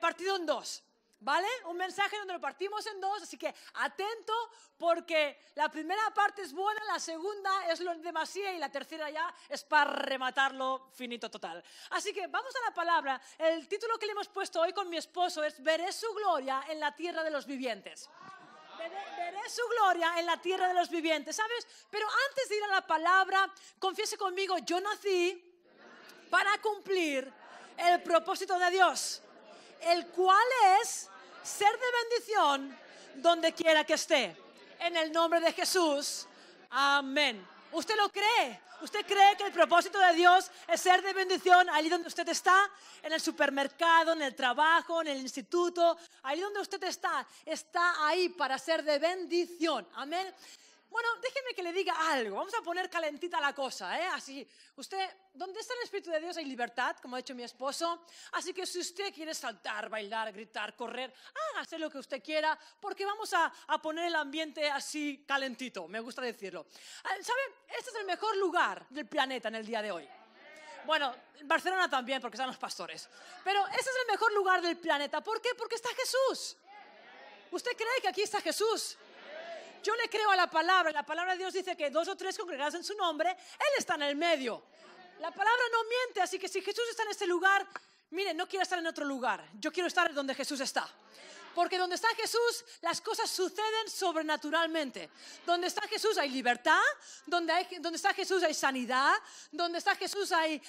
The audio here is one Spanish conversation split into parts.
partido en dos. ¿Vale? Un mensaje donde lo partimos en dos, así que atento porque la primera parte es buena, la segunda es lo demasía y la tercera ya es para rematarlo finito total. Así que vamos a la palabra. El título que le hemos puesto hoy con mi esposo es Veré su gloria en la tierra de los vivientes. Veré su gloria en la tierra de los vivientes, ¿sabes? Pero antes de ir a la palabra, confiese conmigo, yo nací para cumplir el propósito de Dios el cual es ser de bendición donde quiera que esté. En el nombre de Jesús. Amén. ¿Usted lo cree? ¿Usted cree que el propósito de Dios es ser de bendición allí donde usted está? En el supermercado, en el trabajo, en el instituto, allí donde usted está, está ahí para ser de bendición. Amén. Bueno, déjeme que le diga algo. Vamos a poner calentita la cosa, ¿eh? Así, usted, donde está el Espíritu de Dios hay libertad, como ha dicho mi esposo. Así que si usted quiere saltar, bailar, gritar, correr, hágase lo que usted quiera, porque vamos a, a poner el ambiente así calentito, me gusta decirlo. Ah, ¿Sabe? Este es el mejor lugar del planeta en el día de hoy. Bueno, Barcelona también, porque están los pastores. Pero este es el mejor lugar del planeta. ¿Por qué? Porque está Jesús. ¿Usted cree que aquí está Jesús? Yo le creo a la palabra. La palabra de Dios dice que dos o tres congregados en su nombre, Él está en el medio. La palabra no miente, así que si Jesús está en este lugar, mire, no quiero estar en otro lugar. Yo quiero estar donde Jesús está. Porque donde está Jesús, las cosas suceden sobrenaturalmente. Donde está Jesús hay libertad, donde, está Jesús hay sanidad, donde está Jesús hay,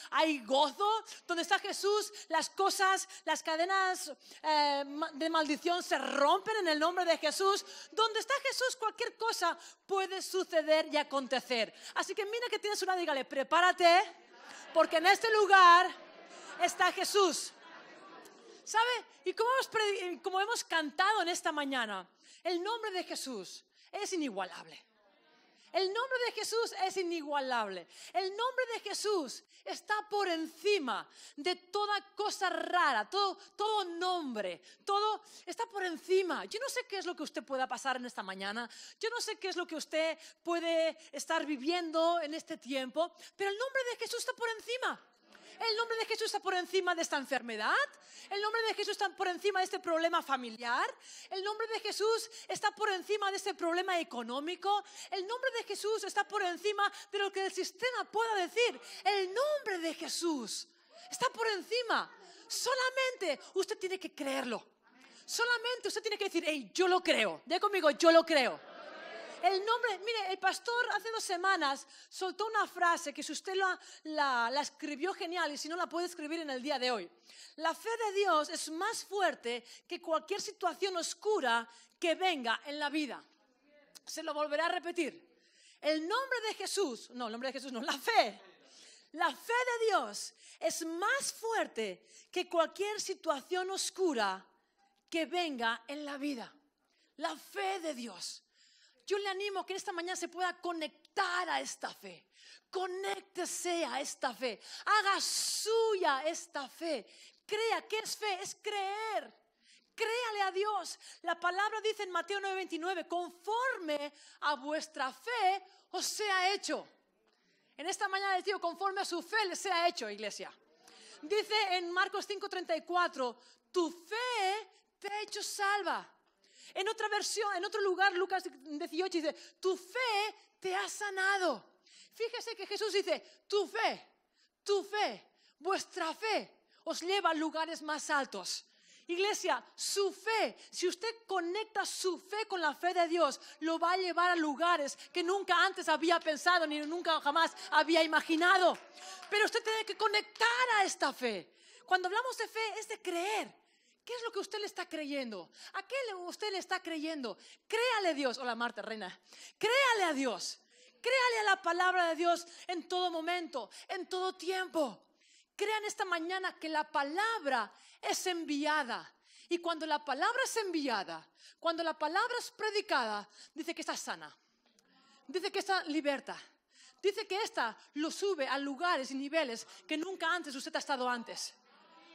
gozo, donde está Jesús las cosas, las cadenas eh, de maldición se rompen en el nombre de Jesús. Donde está Jesús, cualquier cosa puede suceder y acontecer. Así que mira que tienes una, dígale, prepárate, porque en este lugar está Jesús. ¿Sabe? Y como hemos, cantado en esta mañana, el nombre de Jesús es inigualable. El nombre de Jesús es inigualable. El nombre de Jesús está por encima de toda cosa rara, todo, todo nombre, todo está por encima. Yo no sé qué es lo que usted pueda pasar en esta mañana, yo no sé qué es lo que usted puede estar viviendo en este tiempo, pero el nombre de Jesús está por encima. El nombre de Jesús está por encima de esta enfermedad. El nombre de Jesús está por encima de este problema familiar. El nombre de Jesús está por encima de este problema económico. El nombre de Jesús está por encima de lo que el sistema pueda decir. El nombre de Jesús está por encima. Solamente usted tiene que creerlo. Solamente usted tiene que decir, hey, yo lo creo. De conmigo, yo lo creo. El nombre, mire, el pastor hace dos semanas soltó una frase que si usted la, escribió genial y si no la puede escribir en el día de hoy. La fe de Dios es más fuerte que cualquier situación oscura que venga en la vida. Se lo volverá a repetir. El nombre de Jesús, no, el nombre de Jesús no, la fe. La fe de Dios es más fuerte que cualquier situación oscura que venga en la vida. La fe de Dios. Yo le animo que esta mañana se pueda conectar a esta fe. Conéctese a esta fe. Haga suya esta fe. Crea, ¿qué es fe? Es creer. Créale a Dios. La palabra dice en Mateo 9:29, conforme a vuestra fe os sea hecho. En esta mañana le digo, conforme a su fe les sea hecho, iglesia. Dice en Marcos 5:34, tu fe te ha hecho salva. En otra versión, en otro lugar, Lucas 18 dice, tu fe te ha sanado. Fíjese que Jesús dice, tu fe, tu fe, vuestra fe os lleva a lugares más altos. Iglesia, su fe, si usted conecta su fe con la fe de Dios, lo va a llevar a lugares que nunca antes había pensado ni nunca jamás había imaginado. Pero usted tiene que conectar a esta fe. Cuando hablamos de fe es de creer. ¿Qué es lo que usted le está creyendo? ¿A qué usted le está creyendo? Créale a Dios. Hola Marta, reina. Créale a Dios. Créale a la palabra de Dios en todo momento, en todo tiempo. Crean esta mañana que la palabra es enviada. Y cuando la palabra es enviada, cuando la palabra es predicada, dice que está sana. Dice que está liberta. Dice que esta lo sube a lugares y niveles que nunca antes usted ha estado antes.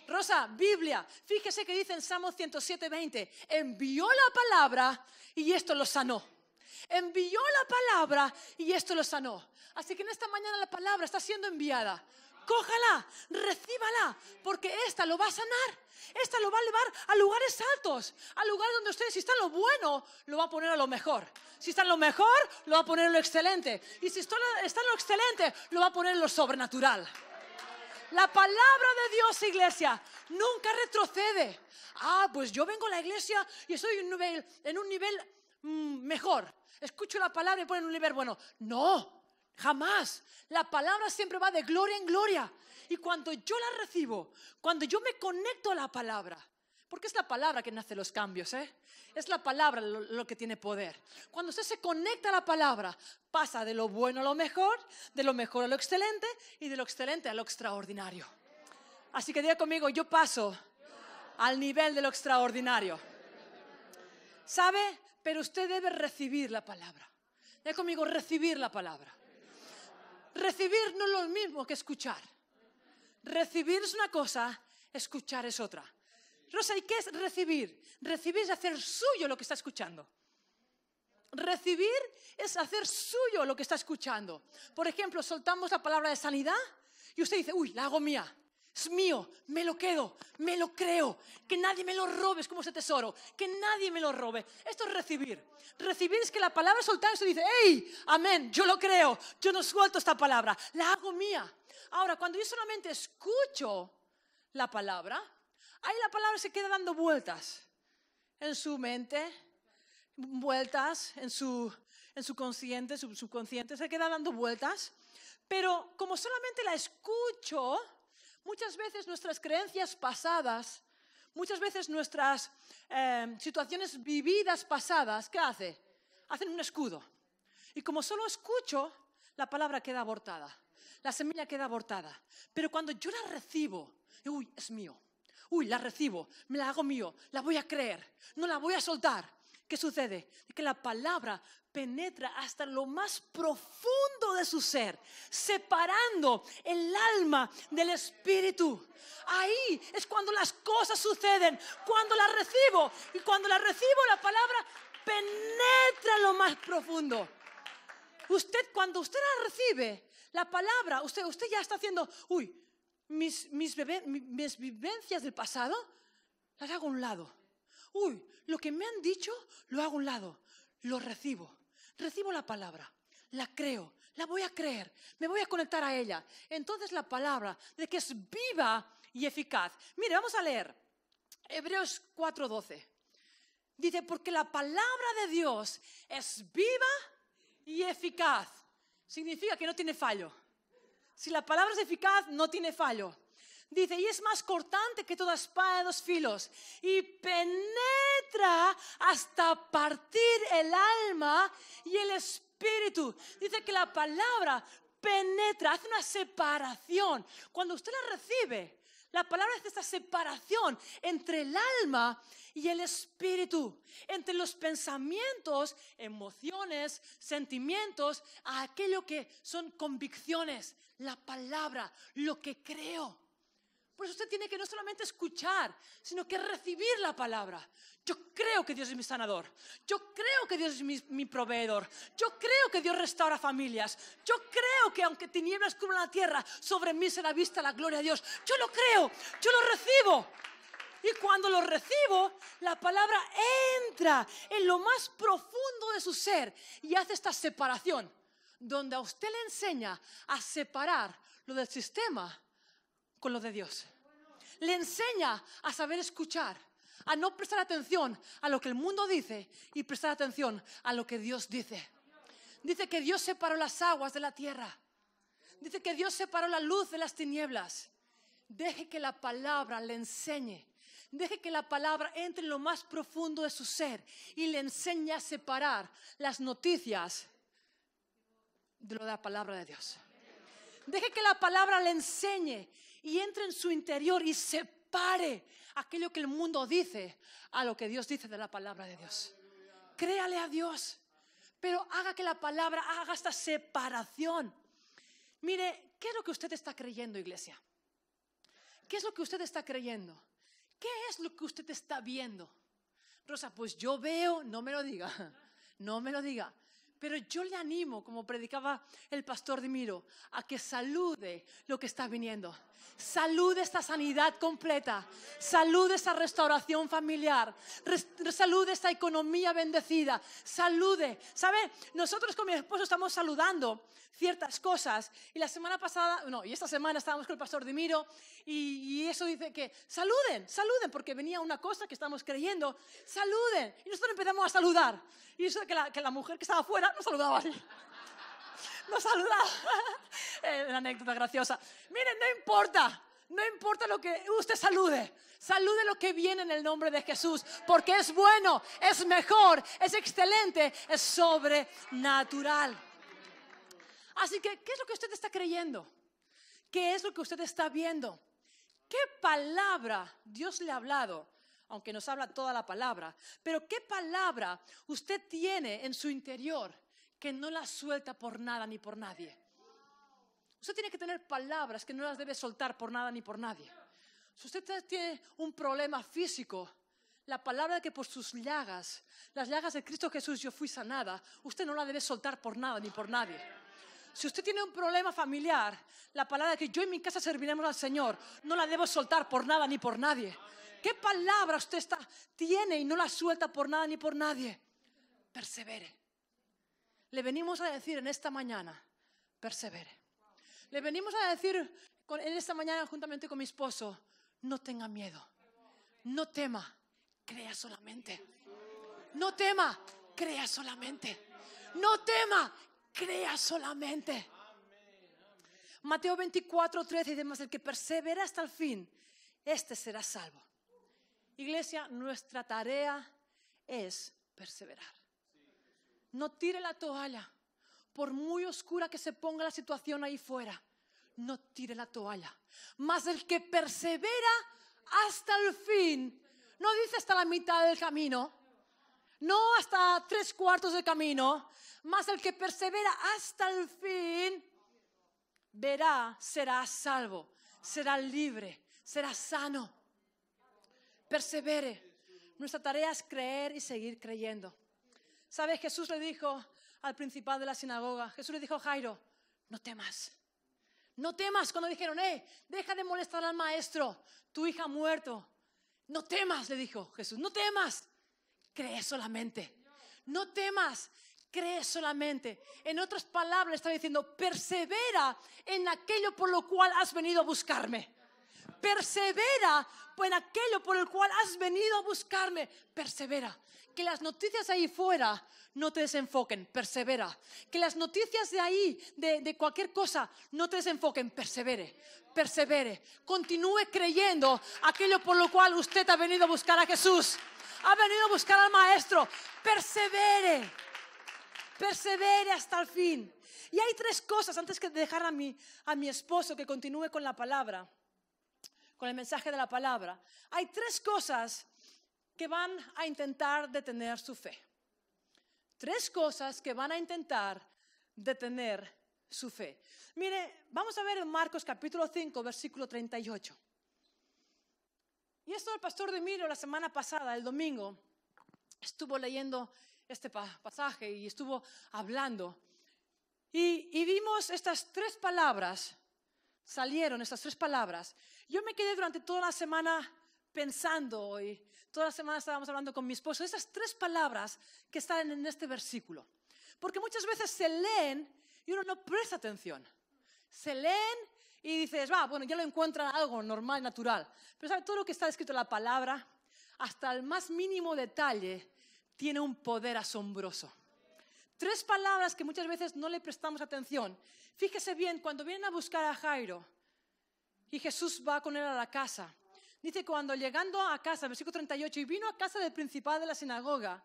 Rosa, Biblia, fíjese que dice en Salmo 107.20, envió la palabra y esto lo sanó. Envió la palabra y esto lo sanó. Así que en esta mañana la palabra está siendo enviada. Cójala, recíbala, porque esta lo va a sanar. Esta lo va a llevar a lugares altos, a lugares donde usted, si está lo bueno, lo va a poner a lo mejor. Si está en lo mejor, lo va a poner en lo excelente. Y si está en lo excelente, lo va a poner en lo sobrenatural. La palabra de Dios, iglesia, nunca retrocede. Ah, pues yo vengo a la iglesia y estoy en un nivel, mm, mejor. Escucho la palabra y ponen un nivel bueno. No, jamás. La palabra siempre va de gloria en gloria. Y cuando yo la recibo, cuando yo me conecto a la palabra, porque es la palabra que nace los cambios, ¿eh? Es la palabra lo, lo, que tiene poder. Cuando usted se conecta a la palabra, pasa de lo bueno a lo mejor, de lo mejor a lo excelente y de lo excelente a lo extraordinario. Así que diga conmigo, yo paso al nivel de lo extraordinario. ¿Sabe? Pero usted debe recibir la palabra. Diga conmigo, recibir la palabra. Recibir no es lo mismo que escuchar. Recibir es una cosa, escuchar es otra. Rosa, ¿y qué es recibir? Recibir es hacer suyo lo que está escuchando. Recibir es hacer suyo lo que está escuchando. Por ejemplo, soltamos la palabra de sanidad y usted dice, uy, la hago mía. Es mío, me lo quedo, me lo creo. Que nadie me lo robe, es como ese tesoro. Que nadie me lo robe. Esto es recibir. Recibir es que la palabra soltada usted dice, hey, amén, yo lo creo, yo no suelto esta palabra, la hago mía. Ahora, cuando yo solamente escucho la palabra, Ahí la palabra se queda dando vueltas en su mente, vueltas en su, en su consciente, su subconsciente, se queda dando vueltas. Pero como solamente la escucho, muchas veces nuestras creencias pasadas, muchas veces nuestras eh, situaciones vividas pasadas, ¿qué hace? Hacen un escudo. Y como solo escucho, la palabra queda abortada, la semilla queda abortada. Pero cuando yo la recibo, uy, es mío uy, la recibo, me la hago mío, la voy a creer, no la voy a soltar. ¿Qué sucede? Que la palabra penetra hasta lo más profundo de su ser, separando el alma del espíritu. Ahí es cuando las cosas suceden, cuando la recibo. Y cuando la recibo, la palabra penetra lo más profundo. Usted, cuando usted la recibe, la palabra, usted, usted ya está haciendo, uy, mis, vivencias del pasado las hago a un lado. Uy, lo que me han dicho lo hago a un lado. Lo recibo. Recibo la palabra. La creo. La voy a creer. Me voy a conectar a ella. Entonces la palabra de que es viva y eficaz. Mire, vamos a leer. Hebreos 4:12. Dice, porque la palabra de Dios es viva y eficaz. Significa que no tiene fallo si la palabra es eficaz, no tiene fallo. Dice, y es más cortante que toda espada de dos filos, y penetra hasta partir el alma y el espíritu. Dice que la palabra penetra, hace una separación. Cuando usted la recibe, la palabra hace esta separación entre el alma y el espíritu, entre los pensamientos, emociones, sentimientos, aquello que son convicciones la palabra, lo que creo. Por eso usted tiene que no solamente escuchar, sino que recibir la palabra. Yo creo que Dios es mi sanador. Yo creo que Dios es mi, proveedor. Yo creo que Dios restaura familias. Yo creo que aunque tinieblas cubran la tierra, sobre mí será vista la gloria de Dios. Yo lo creo, yo lo recibo. Y cuando lo recibo, la palabra entra en lo más profundo de su ser y hace esta separación donde a usted le enseña a separar lo del sistema con lo de Dios. Le enseña a saber escuchar, a no prestar atención a lo que el mundo dice y prestar atención a lo que Dios dice. Dice que Dios separó las aguas de la tierra. Dice que Dios separó la luz de las tinieblas. Deje que la palabra le enseñe. Deje que la palabra entre en lo más profundo de su ser y le enseñe a separar las noticias de la palabra de Dios. Deje que la palabra le enseñe y entre en su interior y separe aquello que el mundo dice a lo que Dios dice de la palabra de Dios. Créale a Dios, pero haga que la palabra haga esta separación. Mire, ¿qué es lo que usted está creyendo, iglesia? ¿Qué es lo que usted está creyendo? ¿Qué es lo que usted está viendo? Rosa, pues yo veo, no me lo diga, no me lo diga. Pero yo le animo, como predicaba el pastor Dimiro, a que salude lo que está viniendo. Salude esta sanidad completa, salud esta restauración familiar, Salude salud esta economía bendecida, Salude ¿Saben? Nosotros con mi esposo estamos saludando ciertas cosas y la semana pasada, no, y esta semana estábamos con el pastor Dimiro y, eso dice que saluden, saluden, porque venía una cosa que estamos creyendo, saluden. Y nosotros empezamos a saludar. Y eso que la, que la mujer que estaba afuera No saludaba así. No saluda. Eh, una anécdota graciosa. Miren, no importa, no importa lo que usted salude, salude lo que viene en el nombre de Jesús, porque es bueno, es mejor, es excelente, es sobrenatural. Así que, ¿qué es lo que usted está creyendo? ¿Qué es lo que usted está viendo? ¿Qué palabra Dios le ha hablado? Aunque nos habla toda la palabra, pero ¿qué palabra usted tiene en su interior que no la suelta por nada ni por nadie. Usted tiene que tener palabras que no las debe soltar por nada ni por nadie. Si usted tiene un problema físico, la palabra que por sus llagas, las llagas de Cristo Jesús yo fui sanada, usted no la debe soltar por nada ni por nadie. Si usted tiene un problema familiar, la palabra que yo en mi casa serviremos al Señor, no la debo soltar por nada ni por nadie. ¿Qué palabra usted tiene y no la suelta por nada ni por nadie? Persevere le venimos a decir en esta mañana, persevere. Le venimos a decir en esta mañana juntamente con mi esposo, no tenga miedo, no tema, crea solamente. No tema, crea solamente. No tema, crea solamente. Mateo 24, 13 y demás, el que persevera hasta el fin, este será salvo. Iglesia, nuestra tarea es perseverar. No tire la toalla. Por muy oscura que se ponga la situación ahí fuera, no tire la toalla. Mas el que persevera hasta el fin, no dice hasta la mitad del camino, no hasta tres cuartos del camino, más el que persevera hasta el fin, verá, será salvo, será libre, será sano. Persevere. Nuestra tarea es creer y seguir creyendo. ¿Sabes? Jesús le dijo al principal de la sinagoga, Jesús le dijo, Jairo, no temas. No temas cuando dijeron, eh, deja de molestar al maestro, tu hija ha muerto. No temas, le dijo Jesús, no temas, cree solamente. No temas, cree solamente. En otras palabras, está diciendo, persevera en aquello por lo cual has venido a buscarme. Persevera en aquello por el cual has venido a buscarme. Persevera. Que las noticias ahí fuera no te desenfoquen, persevera. Que las noticias de ahí, de, de cualquier cosa, no te desenfoquen, persevere, persevere. Continúe creyendo aquello por lo cual usted ha venido a buscar a Jesús. Ha venido a buscar al Maestro. Persevere. Persevere hasta el fin. Y hay tres cosas antes que dejar a mi, a mi esposo que continúe con la palabra, con el mensaje de la palabra. Hay tres cosas que van a intentar detener su fe. Tres cosas que van a intentar detener su fe. Mire, vamos a ver en Marcos capítulo 5, versículo 38. Y esto el pastor de Emilio la semana pasada, el domingo, estuvo leyendo este pasaje y estuvo hablando. y, vimos estas tres palabras, salieron estas tres palabras. Yo me quedé durante toda la semana pensando hoy, toda las semana estábamos hablando con mi esposo, esas tres palabras que están en este versículo. Porque muchas veces se leen y uno no presta atención. Se leen y dices, va, bueno, ya lo encuentran algo normal, natural. Pero ¿sabe? todo lo que está escrito en la palabra, hasta el más mínimo detalle, tiene un poder asombroso. Tres palabras que muchas veces no le prestamos atención. Fíjese bien, cuando vienen a buscar a Jairo y Jesús va con él a la casa, Dice, cuando llegando a casa, versículo 38, y vino a casa del principal de la sinagoga,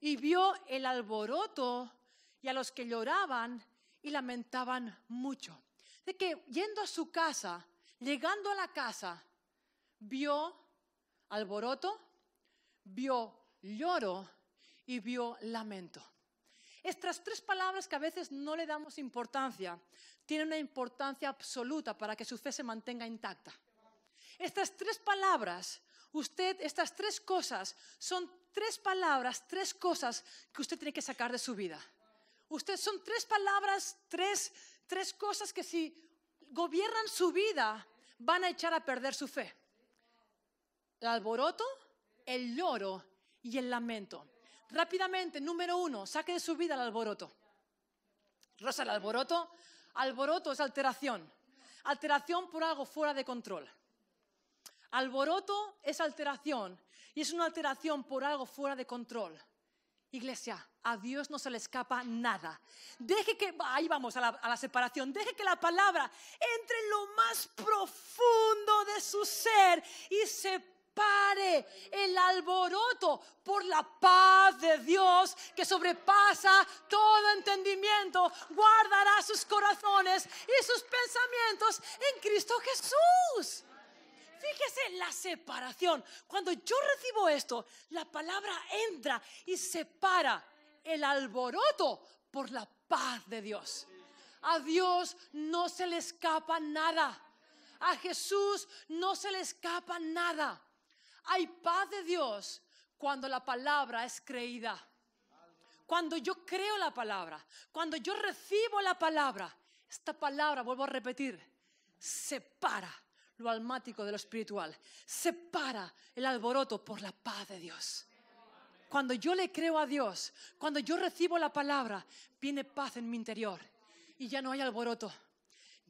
y vio el alboroto y a los que lloraban y lamentaban mucho. De que yendo a su casa, llegando a la casa, vio alboroto, vio lloro y vio lamento. Estas tres palabras que a veces no le damos importancia tienen una importancia absoluta para que su fe se mantenga intacta. Estas tres palabras, usted, estas tres cosas, son tres palabras, tres cosas que usted tiene que sacar de su vida. Usted son tres palabras, tres, cosas que si gobiernan su vida van a echar a perder su fe. El alboroto, el lloro y el lamento. Rápidamente, número uno, saque de su vida el alboroto. Rosa, el alboroto, alboroto es alteración. Alteración por algo fuera de control. Alboroto es alteración y es una alteración por algo fuera de control. Iglesia, a Dios no se le escapa nada. Deje que, ahí vamos a la, separación, deje que la palabra entre en lo más profundo de su ser y separe el alboroto por la paz de Dios que sobrepasa todo entendimiento, guardará sus corazones y sus pensamientos en Cristo Jesús. Fíjese la separación. Cuando yo recibo esto, la palabra entra y separa el alboroto por la paz de Dios. A Dios no se le escapa nada. A Jesús no se le escapa nada. Hay paz de Dios cuando la palabra es creída. Cuando yo creo la palabra, cuando yo recibo la palabra, esta palabra, vuelvo a repetir, separa lo almático de lo espiritual. Separa el alboroto por la paz de Dios. Cuando yo le creo a Dios, cuando yo recibo la palabra, viene paz en mi interior y ya no hay alboroto.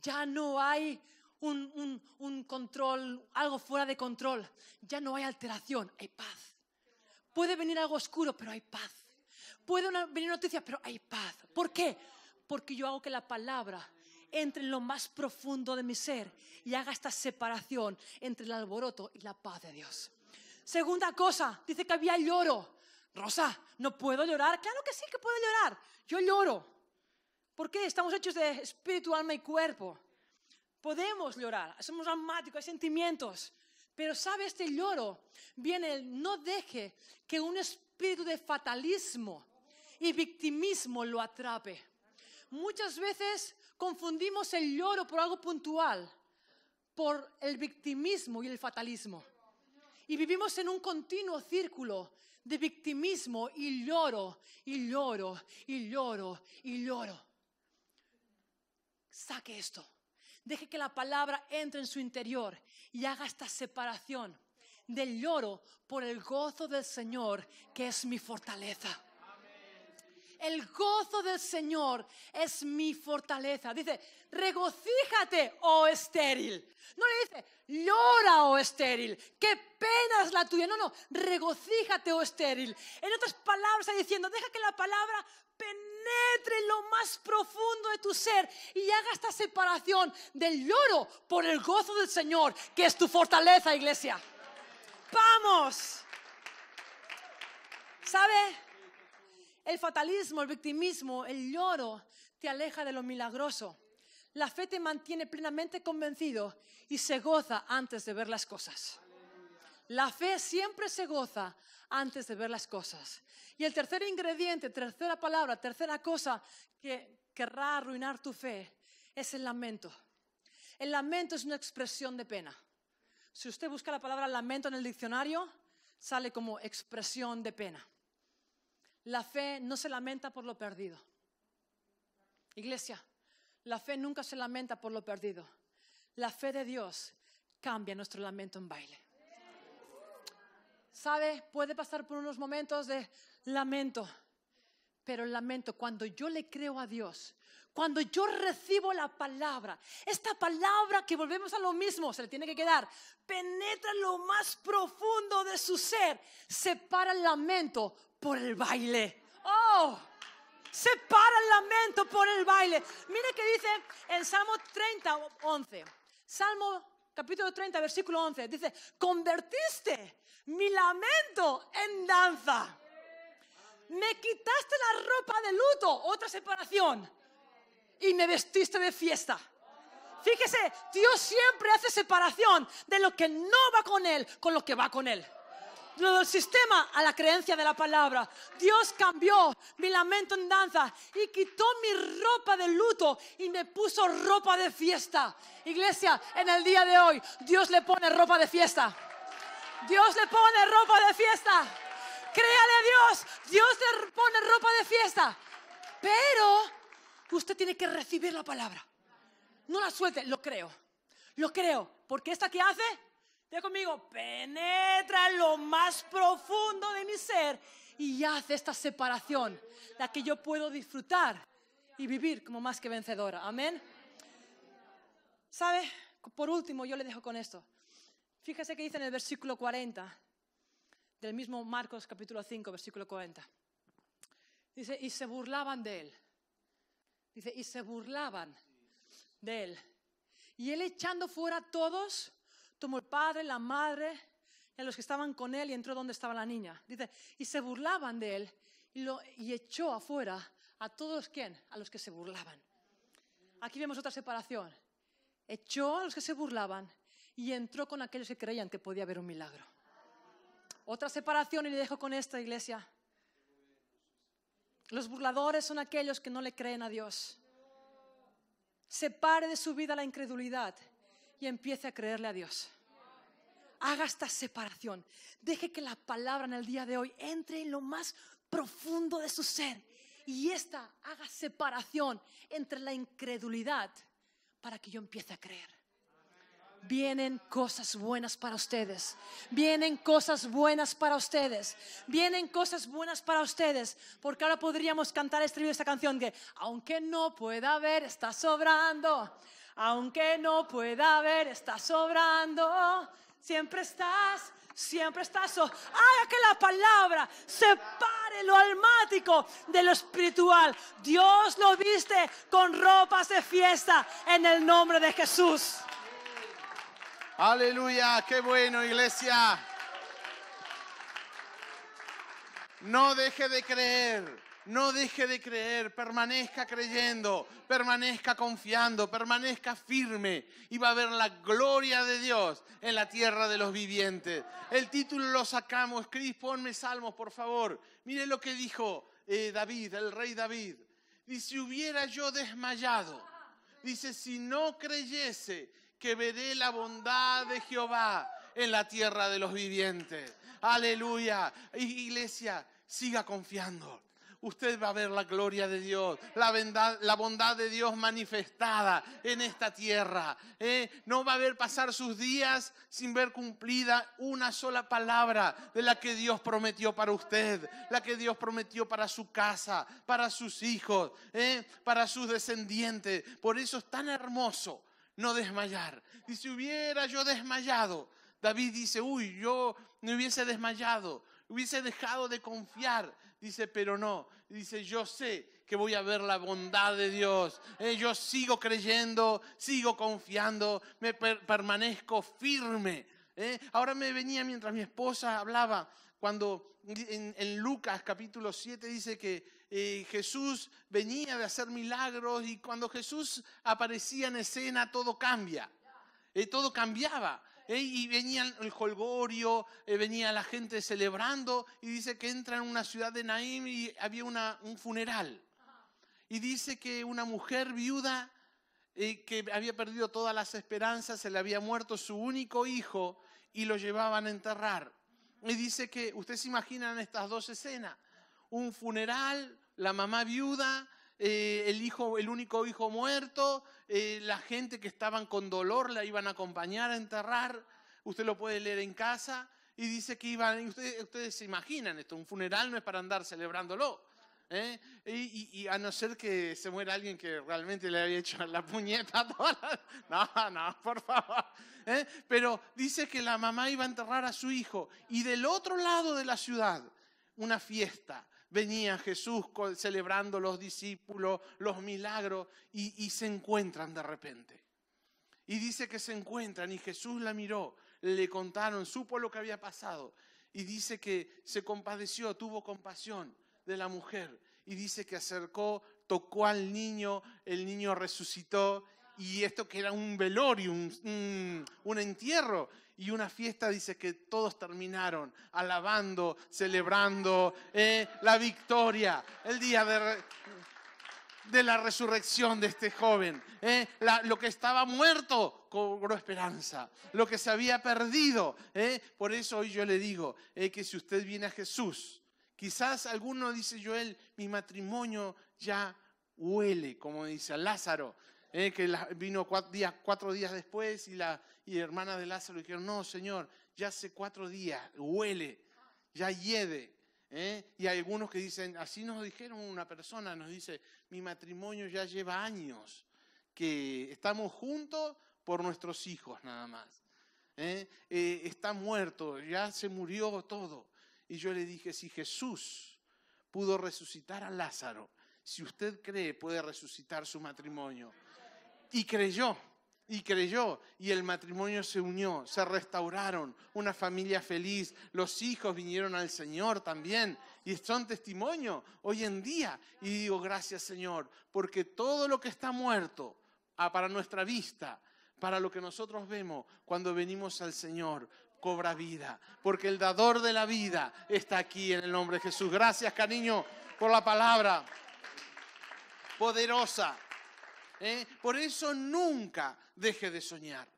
Ya no hay un, control, algo fuera de control. Ya no hay alteración, hay paz. Puede venir algo oscuro, pero hay paz. Puede venir noticias, pero hay paz. ¿Por qué? Porque yo hago que la palabra entre lo más profundo de mi ser y haga esta separación entre el alboroto y la paz de Dios. Segunda cosa, dice que había lloro. Rosa, ¿no puedo llorar? Claro que sí que puedo llorar. Yo lloro. ¿Por qué? Estamos hechos de espíritu, alma y cuerpo. Podemos llorar, somos dramáticos, hay sentimientos. Pero sabe, este lloro viene, no deje que un espíritu de fatalismo y victimismo lo atrape. Muchas veces confundimos el lloro por algo puntual, por el victimismo y el fatalismo. Y vivimos en un continuo círculo de victimismo y lloro, y lloro, y lloro, y lloro. Saque esto. Deje que la palabra entre en su interior y haga esta separación del lloro por el gozo del Señor, que es mi fortaleza. El gozo del Señor es mi fortaleza. Dice, regocíjate, oh estéril. No le dice, llora, oh estéril. Qué penas la tuya. No, no, regocíjate, oh estéril. En otras palabras está diciendo, deja que la palabra penetre lo más profundo de tu ser y haga esta separación del lloro por el gozo del Señor, que es tu fortaleza, iglesia. ¡Vamos! ¿Sabe? El fatalismo, el victimismo, el lloro te aleja de lo milagroso. La fe te mantiene plenamente convencido y se goza antes de ver las cosas. La fe siempre se goza antes de ver las cosas. Y el tercer ingrediente, tercera palabra, tercera cosa que querrá arruinar tu fe es el lamento. El lamento es una expresión de pena. Si usted busca la palabra lamento en el diccionario, sale como expresión de pena. La fe no se lamenta por lo perdido. Iglesia, la fe nunca se lamenta por lo perdido. La fe de Dios cambia nuestro lamento en baile. ¿Sabe? Puede pasar por unos momentos de lamento, pero el lamento, cuando yo le creo a Dios, cuando yo recibo la palabra, esta palabra que volvemos a lo mismo, se le tiene que quedar, penetra lo más profundo de su ser, separa el lamento por el baile. ¡Oh! Separa el lamento por el baile. Mire que dice en Salmo 30, 11. Salmo capítulo 30, versículo 11. Dice, convertiste mi lamento en danza. Me quitaste la ropa de luto, otra separación y me vestiste de fiesta. Fíjese, Dios siempre hace separación de lo que no va con Él con lo que va con Él. Lo del sistema a la creencia de la palabra. Dios cambió mi lamento en danza y quitó mi ropa de luto y me puso ropa de fiesta. Iglesia, en el día de hoy, Dios le pone ropa de fiesta. Dios le pone ropa de fiesta. Créale a Dios, Dios le pone ropa de fiesta. Pero usted tiene que recibir la palabra. No la suelte, lo creo. Lo creo, porque esta que hace, diga conmigo, penetra lo más profundo de mi ser y hace esta separación, la que yo puedo disfrutar y vivir como más que vencedora. Amén. ¿Sabe? Por último, yo le dejo con esto. Fíjese que dice en el versículo 40, del mismo Marcos capítulo 5, versículo 40. Dice, y se burlaban de él. Dice, y se burlaban de él. Y él echando fuera a todos, tomó el padre, la madre, y a los que estaban con él y entró donde estaba la niña. Dice, y se burlaban de él y, y echó afuera a todos, ¿quién? A los que se burlaban. Aquí vemos otra separación. Echó a los que se burlaban y entró con aquellos que creían que podía haber un milagro. Otra separación y le dejo con esta iglesia. Los burladores son aquellos que no le creen a Dios. Separe de su vida la incredulidad y empiece a creerle a Dios. Haga esta separación. Deje que la palabra en el día de hoy entre en lo más profundo de su ser. Y esta haga separación entre la incredulidad para que yo empiece a creer. Vienen cosas buenas para ustedes. Vienen cosas buenas para ustedes. Vienen cosas buenas para ustedes. Porque ahora podríamos cantar este esta canción que, aunque no pueda ver, está sobrando. Aunque no pueda ver, está sobrando. Siempre estás, siempre estás. Oh, haga que la palabra separe lo almático de lo espiritual. Dios lo viste con ropas de fiesta en el nombre de Jesús. Aleluya, qué bueno, iglesia. No deje de creer, no deje de creer, permanezca creyendo, permanezca confiando, permanezca firme y va a ver la gloria de Dios en la tierra de los vivientes. El título lo sacamos, Cris, ponme salmos, por favor. Mire lo que dijo eh, David, el rey David. Dice, hubiera yo desmayado. Dice, si no creyese que veré la bondad de Jehová en la tierra de los vivientes. Aleluya. Iglesia, siga confiando. Usted va a ver la gloria de Dios, la, bondad, de Dios manifestada en esta tierra. ¿eh? No va a ver pasar sus días sin ver cumplida una sola palabra de la que Dios prometió para usted, la que Dios prometió para su casa, para sus hijos, ¿eh? para sus descendientes. Por eso es tan hermoso no desmayar. si hubiera yo desmayado. David dice, uy, yo me hubiese desmayado, hubiese dejado de confiar. Dice, pero no. Dice, yo sé que voy a ver la bondad de Dios. Eh, yo sigo creyendo, sigo confiando, me permanezco firme. Eh, ahora me venía mientras mi esposa hablaba, cuando en, en Lucas capítulo 7 dice que Jesús venía de hacer milagros y cuando Jesús aparecía en escena todo cambia, y todo cambiaba. Eh, y venía el holgorio, eh, venía la gente celebrando y dice que entra en una ciudad de Naim y había un funeral. Y dice que una mujer viuda eh, que había perdido todas las esperanzas, se le había muerto su único hijo y lo llevaban a enterrar. Y dice que, ustedes se imaginan estas dos escenas, un funeral, la mamá viuda, eh, el, hijo, el único hijo muerto, eh, la gente que estaban con dolor la iban a acompañar a enterrar, usted lo puede leer en casa, y dice que iban, ustedes, se imaginan esto, un funeral no es para andar celebrándolo, ¿eh? y, a no ser que se muera alguien que realmente le había hecho la puñeta a No, no, por favor. Pero dice que la mamá iba a enterrar a su hijo, y del otro lado de la ciudad, una fiesta, venía Jesús celebrando los discípulos, los milagros, y, se encuentran de repente. Y dice que se encuentran y Jesús la miró, le contaron, supo lo que había pasado. Y dice que se compadeció, tuvo compasión de la mujer. Y dice que acercó, tocó al niño, el niño resucitó. Y esto que era un velorio, un entierro, y una fiesta dice que todos terminaron alabando, celebrando eh, la victoria, el día de, la resurrección de este joven. Eh, lo que estaba muerto cobró esperanza, lo que se había perdido. Eh. Por eso hoy yo le digo eh, que si usted viene a Jesús, quizás alguno dice Joel, mi matrimonio ya huele, como dice Lázaro. Eh, que vino días, cuatro días después y la, y hermana de Lázaro dijeron, no, Señor, ya hace cuatro días, huele, ya hiede. ¿eh? Y hay algunos que dicen, así nos dijeron una persona, nos dice, mi matrimonio ya lleva años, que estamos juntos por nuestros hijos nada más. ¿eh? Eh, está muerto, ya se murió todo. Y yo le dije, si Jesús pudo resucitar a Lázaro, si usted cree puede resucitar su matrimonio. Y creyó. Y creyó y el matrimonio se unió, se restauraron, una familia feliz, los hijos vinieron al Señor también y son testimonio hoy en día. Y digo, gracias Señor, porque todo lo que está muerto ah, para nuestra vista, para lo que nosotros vemos cuando venimos al Señor, cobra vida, porque el dador de la vida está aquí en el nombre de Jesús. Gracias cariño por la palabra poderosa. ¿eh? Por eso nunca deje de soñar,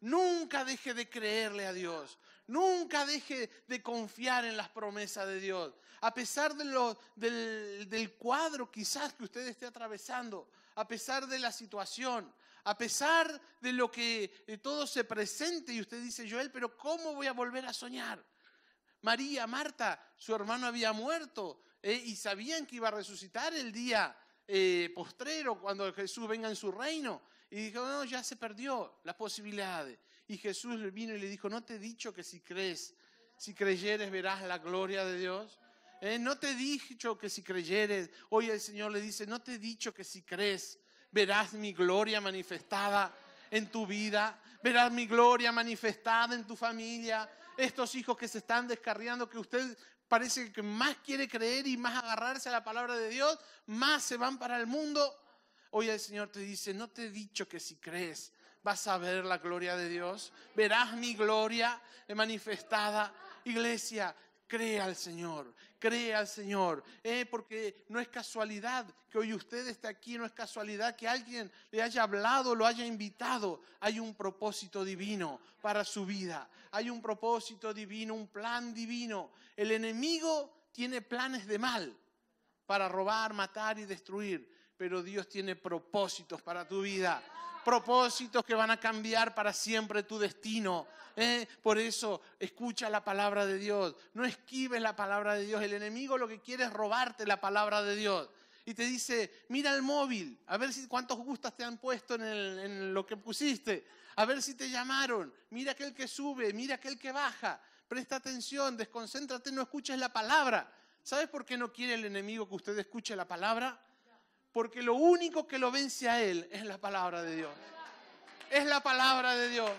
nunca deje de creerle a Dios, nunca deje de confiar en las promesas de Dios. A pesar del, cuadro quizás que usted esté atravesando, a pesar de la situación, a pesar de lo que eh, todo se presente y usted dice, Joel, pero ¿cómo voy a volver a soñar? María, Marta, su hermano había muerto ¿eh? y sabían que iba a resucitar el día eh, postrero, cuando Jesús venga en su reino. Y dijo, no, ya se perdió la posibilidades. Y Jesús vino y le dijo, no te he dicho que si crees, si creyeres verás la gloria de Dios. Eh, no te he dicho que si creyeres, hoy el Señor le dice, no te he dicho que si crees verás mi gloria manifestada en tu vida, verás mi gloria manifestada en tu familia. Estos hijos que se están descarriando, que usted parece que más quiere creer y más agarrarse a la palabra de Dios, más se van para el mundo. Hoy el Señor te dice, no te he dicho que si crees vas a ver la gloria de Dios, verás mi gloria manifestada. Iglesia, Crea al Señor, crea al Señor, eh, porque no es casualidad que hoy usted esté aquí, no es casualidad que alguien le haya hablado, lo haya invitado. Hay un propósito divino para su vida, hay un propósito divino, un plan divino. El enemigo tiene planes de mal para robar, matar y destruir, pero Dios tiene propósitos para tu vida. Propósitos que van a cambiar para siempre tu destino. ¿eh? Por eso escucha la palabra de Dios. No esquives la palabra de Dios. El enemigo lo que quiere es robarte la palabra de Dios. Y te dice, mira el móvil, a ver si cuántos gustas te han puesto en, en lo que pusiste, a ver si te llamaron, mira aquel que sube, mira aquel que baja, presta atención, desconcéntrate, no escuches la palabra. ¿Sabes por qué no quiere el enemigo que usted escuche la palabra? Porque lo único que lo vence a él es la palabra de Dios. Es la palabra de Dios.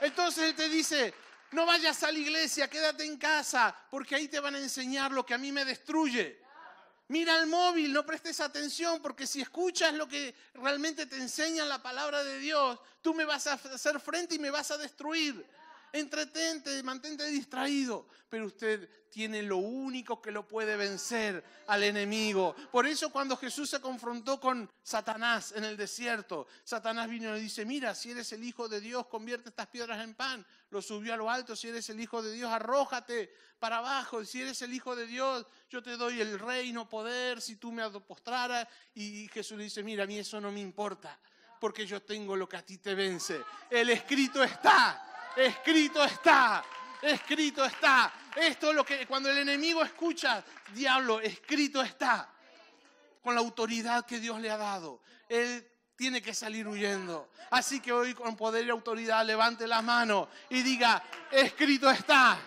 Entonces él te dice, no vayas a la iglesia, quédate en casa, porque ahí te van a enseñar lo que a mí me destruye. Mira el móvil, no prestes atención, porque si escuchas lo que realmente te enseña la palabra de Dios, tú me vas a hacer frente y me vas a destruir entretente, mantente distraído, pero usted tiene lo único que lo puede vencer al enemigo. Por eso cuando Jesús se confrontó con Satanás en el desierto, Satanás vino y le dice, mira, si eres el Hijo de Dios, convierte estas piedras en pan. Lo subió a lo alto, si eres el Hijo de Dios, arrójate para abajo. Si eres el Hijo de Dios, yo te doy el reino, poder, si tú me postraras. Y Jesús le dice, mira, a mí eso no me importa, porque yo tengo lo que a ti te vence. El escrito está escrito está, escrito está. Esto es lo que cuando el enemigo escucha, diablo, escrito está. Con la autoridad que Dios le ha dado, él tiene que salir huyendo. Así que hoy con poder y autoridad levante la mano y diga, escrito está.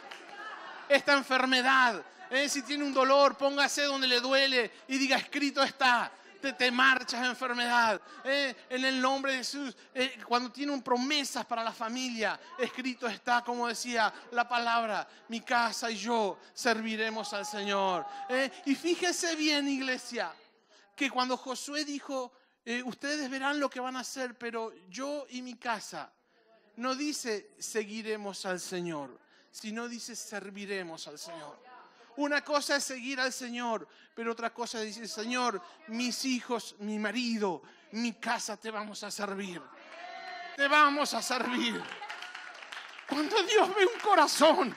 Esta enfermedad, eh, si tiene un dolor, póngase donde le duele y diga, escrito está te, te marchas enfermedad. Eh, en el nombre de Jesús, eh, cuando tienen promesas para la familia, escrito está, como decía la palabra, mi casa y yo serviremos al Señor. Eh, y fíjese bien, iglesia, que cuando Josué dijo, ustedes verán lo que van a hacer, pero yo y mi casa, no dice seguiremos al Señor, sino dice serviremos al Señor. Una cosa es seguir al Señor, pero otra cosa es decir, Señor, mis hijos, mi marido, mi casa, te vamos a servir. Te vamos a servir. Cuando Dios ve un corazón,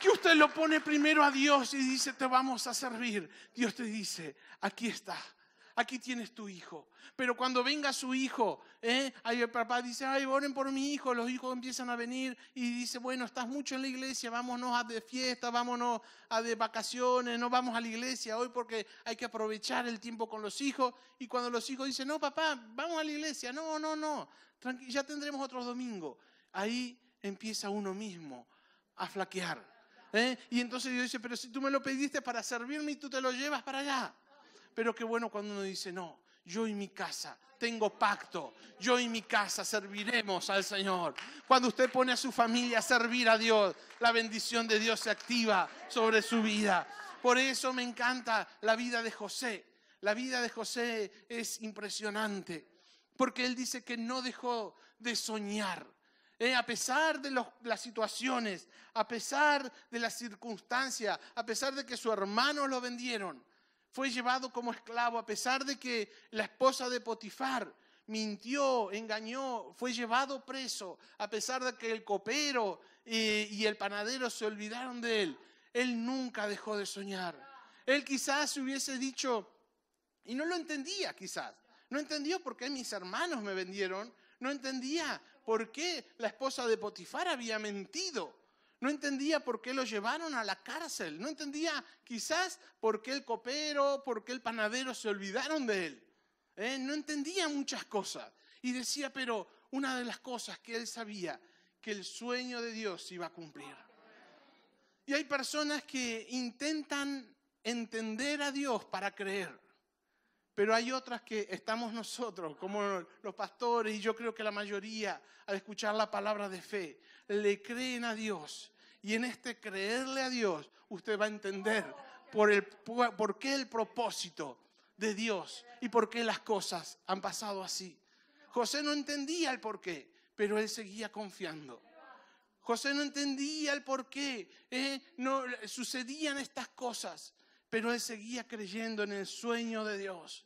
que usted lo pone primero a Dios y dice, te vamos a servir, Dios te dice, aquí está aquí tienes tu hijo. Pero cuando venga su hijo, ¿eh? Ahí el papá dice, ay, oren por mi hijo, los hijos empiezan a venir y dice, bueno, estás mucho en la iglesia, vámonos a de fiesta, vámonos a de vacaciones, no vamos a la iglesia hoy porque hay que aprovechar el tiempo con los hijos. Y cuando los hijos dicen, no, papá, vamos a la iglesia, no, no, no, Tranqu ya tendremos otro domingo. Ahí empieza uno mismo a flaquear. ¿eh? Y entonces yo dice, pero si tú me lo pediste para servirme y tú te lo llevas para allá. Pero qué bueno cuando uno dice, no, yo y mi casa tengo pacto, yo y mi casa serviremos al Señor. Cuando usted pone a su familia a servir a Dios, la bendición de Dios se activa sobre su vida. Por eso me encanta la vida de José. La vida de José es impresionante, porque él dice que no dejó de soñar. ¿eh? a pesar de las situaciones, a pesar de las circunstancias, a pesar de que su hermano lo vendieron, fue llevado como esclavo, a pesar de que la esposa de Potifar mintió, engañó, fue llevado preso, a pesar de que el copero eh, y, el panadero se olvidaron de él. Él nunca dejó de soñar. Él quizás hubiese dicho, y no lo entendía quizás, no entendió por qué mis hermanos me vendieron, no entendía por qué la esposa de Potifar había mentido no entendía por qué lo llevaron a la cárcel, no entendía quizás por qué el copero, por qué el panadero se olvidaron de él. ¿eh? No entendía muchas cosas. Y decía, pero una de las cosas que él sabía, que el sueño de Dios iba a cumplir. Y hay personas que intentan entender a Dios para creer. Pero hay otras que estamos nosotros, como los pastores, y yo creo que la mayoría, al escuchar la palabra de fe, le creen a Dios. Y en este creerle a Dios, usted va a entender por, el, por qué el propósito de Dios y por qué las cosas han pasado así. José no entendía el por qué, pero él seguía confiando. José no entendía el por qué eh, no, sucedían estas cosas, pero él seguía creyendo en el sueño de Dios.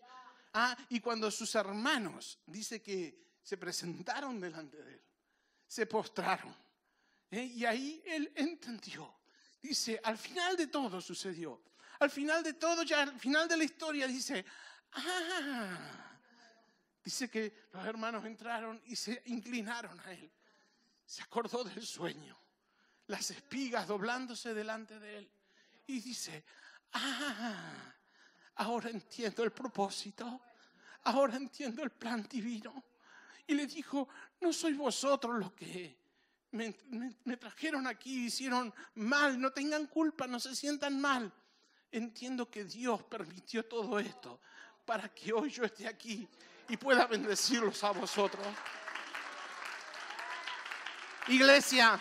Ah, y cuando sus hermanos, dice que se presentaron delante de él, se postraron. ¿eh? Y ahí él entendió. Dice, al final de todo sucedió. Al final de todo, ya al final de la historia, dice, ah, dice que los hermanos entraron y se inclinaron a él. Se acordó del sueño, las espigas doblándose delante de él. Y dice, ah, ahora entiendo el propósito, ahora entiendo el plan divino. Y le dijo, no soy vosotros los que me, trajeron aquí, hicieron mal, no tengan culpa, no se sientan mal. Entiendo que Dios permitió todo esto para que hoy yo esté aquí y pueda bendecirlos a vosotros. Iglesia,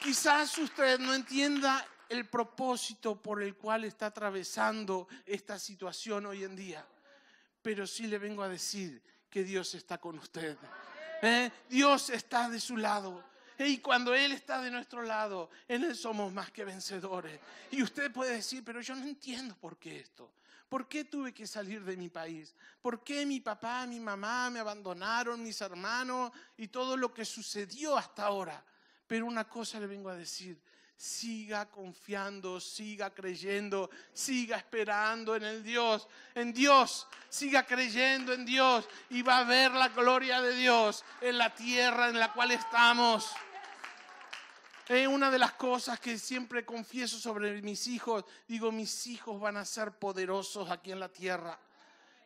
quizás usted no entienda el propósito por el cual está atravesando esta situación hoy en día. Pero sí le vengo a decir que Dios está con usted. ¿eh? Dios está de su lado. Y cuando Él está de nuestro lado, en Él somos más que vencedores. Y usted puede decir, pero yo no entiendo por qué esto. ¿Por qué tuve que salir de mi país? ¿Por qué mi papá, mi mamá me abandonaron, mis hermanos y todo lo que sucedió hasta ahora? Pero una cosa le vengo a decir, siga confiando, siga creyendo, siga esperando en el Dios, en Dios, siga creyendo en Dios y va a ver la gloria de Dios en la tierra en la cual estamos. Es eh, una de las cosas que siempre confieso sobre mis hijos, digo, mis hijos van a ser poderosos aquí en la tierra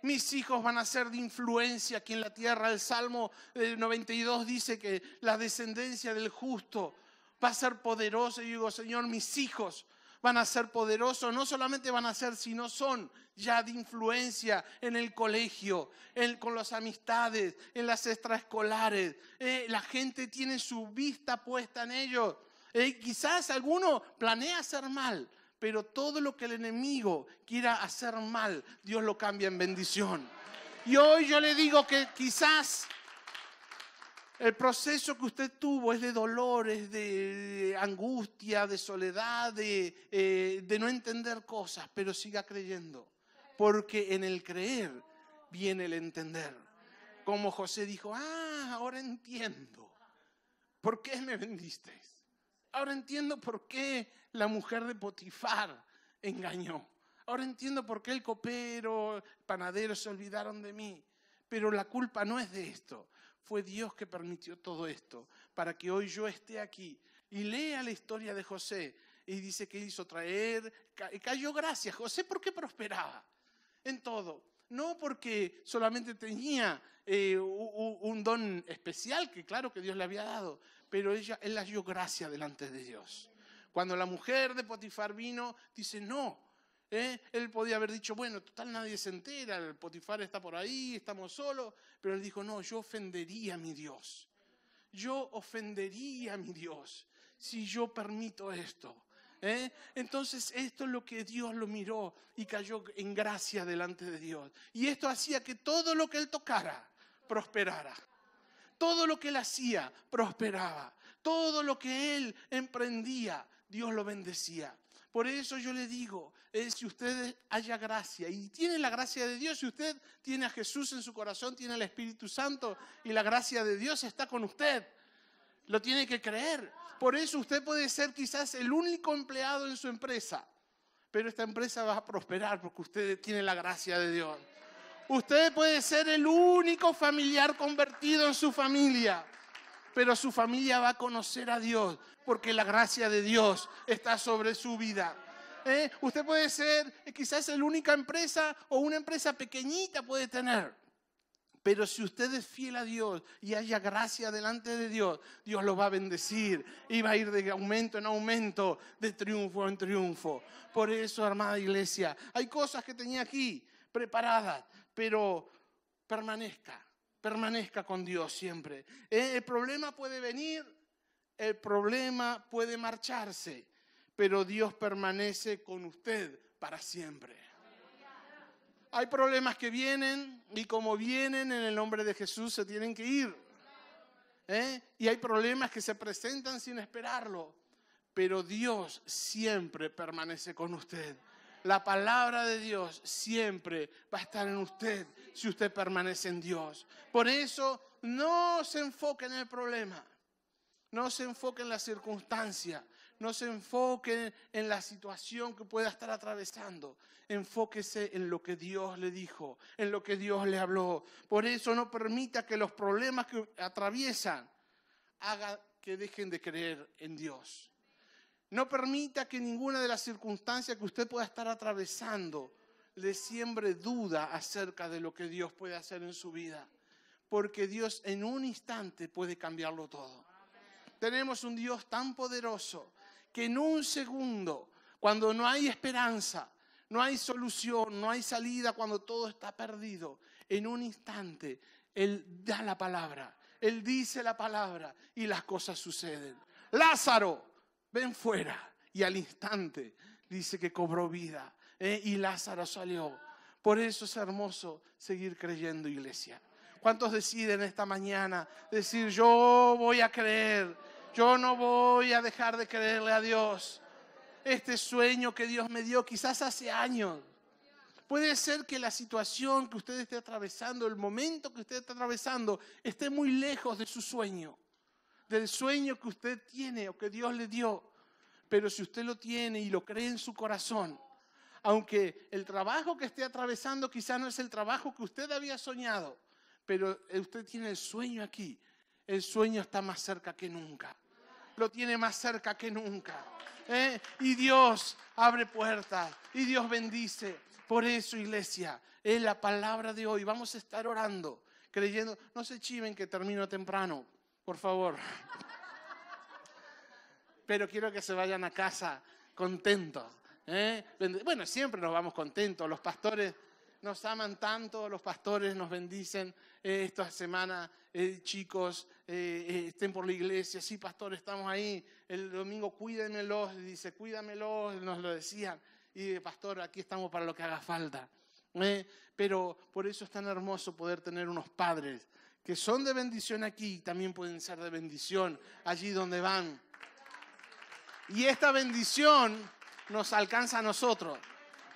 mis hijos van a ser de influencia aquí en la tierra. El Salmo 92 eh, dice que la descendencia del justo va a ser poderoso. Y digo, Señor, mis hijos van a ser poderosos, no solamente van a ser, sino son ya de influencia en el colegio, con las amistades, en las extraescolares. Eh, la gente tiene su vista puesta en ellos. Eh, quizás alguno planea hacer mal, pero todo lo que el enemigo quiera hacer mal, Dios lo cambia en bendición. Y hoy yo le digo que quizás el proceso que usted tuvo es de dolores, de angustia, de soledad, eh, de, no entender cosas, pero siga creyendo, porque en el creer viene el entender. Como José dijo, ah, ahora entiendo, ¿por qué me vendiste? Ahora entiendo por qué la mujer de Potifar engañó. Ahora entiendo por qué el copero, el panadero se olvidaron de mí. Pero la culpa no es de esto. Fue Dios que permitió todo esto para que hoy yo esté aquí y lea la historia de José. Y dice que hizo traer, y cayó gracia. José, ¿por qué prosperaba? En todo. No porque solamente tenía eh, un don especial, que claro que Dios le había dado, pero ella, él dio gracia delante de Dios. Cuando la mujer de Potifar vino, dice, no, ¿eh? Él podía haber dicho, bueno, total nadie se entera, el Potifar está por ahí, estamos solos, pero él dijo, no, yo ofendería a mi Dios. Yo ofendería a mi Dios si yo permito esto. ¿eh? Entonces esto es lo que Dios lo miró y cayó en gracia delante de Dios. Y esto hacía que todo lo que él tocara prosperara. Todo lo que él hacía prosperaba. Todo lo que él emprendía, Dios lo bendecía. Por eso yo le digo, es, eh, si usted haya gracia y tiene la gracia de Dios, si usted tiene a Jesús en su corazón, tiene al Espíritu Santo y la gracia de Dios está con usted, lo tiene que creer. Por eso usted puede ser quizás el único empleado en su empresa, pero esta empresa va a prosperar porque usted tiene la gracia de Dios. Usted puede ser el único familiar convertido en su familia pero su familia va a conocer a Dios, porque la gracia de Dios está sobre su vida. ¿Eh? Usted puede ser quizás la única empresa o una empresa pequeñita puede tener. Pero si usted es fiel a Dios y haya gracia delante de Dios, Dios lo va a bendecir y va a ir de aumento en aumento, de triunfo en triunfo. Por eso, armada iglesia, hay cosas que tenía aquí preparadas, pero permanezca, permanezca con Dios siempre. Eh, el problema puede venir, el problema puede marcharse, pero Dios permanece con usted para siempre. Hay problemas que vienen y como vienen en el nombre de Jesús se tienen que ir. ¿eh? Y hay problemas que se presentan sin esperarlo, pero Dios siempre permanece con usted. La palabra de Dios siempre va a estar en usted si usted permanece en Dios. Por eso no se enfoque en el problema, no se enfoque en la circunstancia, no se enfoque en la situación que pueda estar atravesando. Enfóquese en lo que Dios le dijo, en lo que Dios le habló. Por eso no permita que los problemas que atraviesan hagan que dejen de creer en Dios. No permita que ninguna de las circunstancias que usted pueda estar atravesando le siembre duda acerca de lo que Dios puede hacer en su vida. Porque Dios en un instante puede cambiarlo todo. Tenemos un Dios tan poderoso que en un segundo, cuando no hay esperanza, no hay solución, no hay salida, cuando todo está perdido, en un instante Él da la palabra, Él dice la palabra y las cosas suceden. Lázaro, ven fuera. Y al instante dice que cobró vida ¿eh? y Lázaro salió. Por eso es hermoso seguir creyendo, iglesia. ¿Cuántos deciden esta mañana decir, yo voy a creer, yo no voy a dejar de creerle a Dios? Este sueño que Dios me dio quizás hace años. Puede ser que la situación que usted esté atravesando, el momento que usted está atravesando, esté muy lejos de su sueño, del sueño que usted tiene o que Dios le dio. Pero si usted lo tiene y lo cree en su corazón, aunque el trabajo que esté atravesando quizá no es el trabajo que usted había soñado, pero usted tiene el sueño aquí. El sueño está más cerca que nunca. Lo tiene más cerca que nunca. ¿Eh? Y Dios abre puertas y Dios bendice. Por eso, iglesia, es la palabra de hoy. Vamos a estar orando, creyendo. No se chiven que termino temprano, por favor. Pero quiero que se vayan a casa contentos ¿Eh? Bueno, siempre nos vamos contentos, los pastores nos aman tanto, los pastores nos bendicen eh, esta semana, eh, chicos, estén por la iglesia, sí, pastor, estamos ahí, el domingo cuídenmelos, dice, cuídamelos, nos lo decían, y pastor, aquí estamos para lo que haga falta. Pero por eso es tan hermoso poder tener unos padres que son de bendición aquí y también pueden ser de bendición allí donde van. Y esta bendición nos alcanza a nosotros,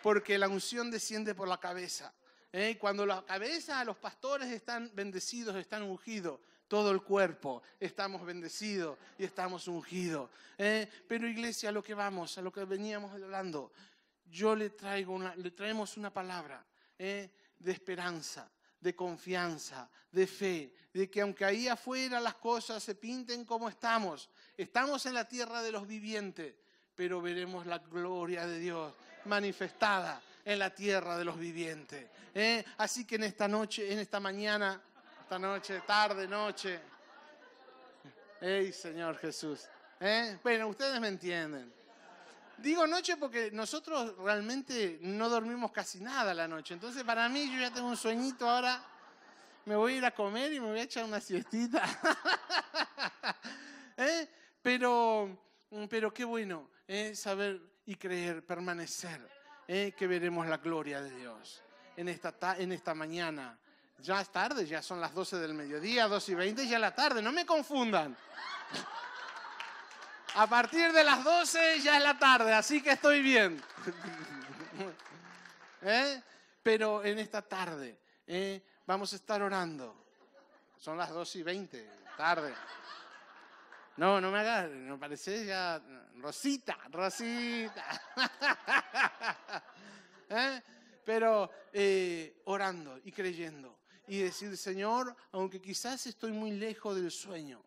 porque la unción desciende por la cabeza. ¿eh? Cuando la cabeza, los pastores están bendecidos, están ungidos, todo el cuerpo estamos bendecidos y estamos ungidos. ¿eh? Pero iglesia, a lo que vamos, a lo que veníamos hablando, yo le traigo le traemos una palabra ¿eh? de esperanza de confianza, de fe, de que aunque ahí afuera las cosas se pinten como estamos, estamos en la tierra de los vivientes, pero veremos la gloria de Dios manifestada en la tierra de los vivientes. ¿Eh? Así que en esta noche, en esta mañana, esta noche, tarde, noche. ¡Ey, Señor Jesús! ¿Eh? Bueno, ustedes me entienden. Digo noche porque nosotros realmente no dormimos casi nada la noche. Entonces, para mí, yo ya tengo un sueñito ahora. Me voy a ir a comer y me voy a echar una siestita. ¿Eh? Pero Mm, pero qué bueno eh, saber y creer, permanecer, eh, que veremos la gloria de Dios en esta, mañana. Ya es tarde, ya son las 12 del mediodía, 2 y 20, ya la tarde, no me confundan. A partir de las 12 ya es la tarde, así que estoy bien. Eh, pero en esta tarde vamos a estar orando. Son las 2 y 20, tarde. No, no me hagas, me parece ya. Rosita, Rosita. ¿Eh? Pero eh, orando y creyendo y decir, Señor, aunque quizás estoy muy lejos del sueño,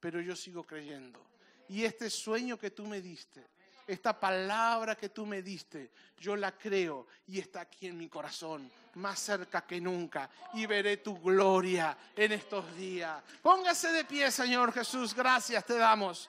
pero yo sigo creyendo. Y este sueño que tú me diste, esta palabra que tú me diste, yo la creo y está aquí en mi corazón, más cerca que nunca, y veré tu gloria en estos días. Póngase de pie, Señor Jesús, gracias te damos.